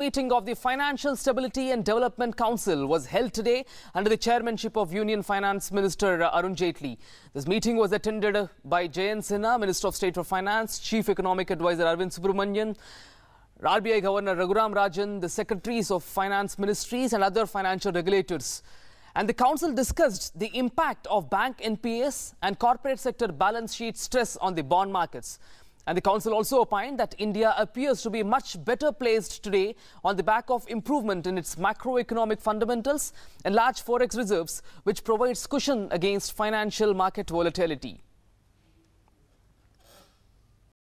meeting of the Financial Stability and Development Council was held today under the chairmanship of Union Finance Minister Arun Jaitley. This meeting was attended by Jayan Sinha, Minister of State for Finance, Chief Economic Advisor Arvind Subramanian, RBI Governor Raghuram Rajan, the Secretaries of Finance Ministries and other financial regulators. And the council discussed the impact of bank NPS and corporate sector balance sheet stress on the bond markets. And the Council also opined that India appears to be much better placed today on the back of improvement in its macroeconomic fundamentals and large forex reserves, which provides cushion against financial market volatility.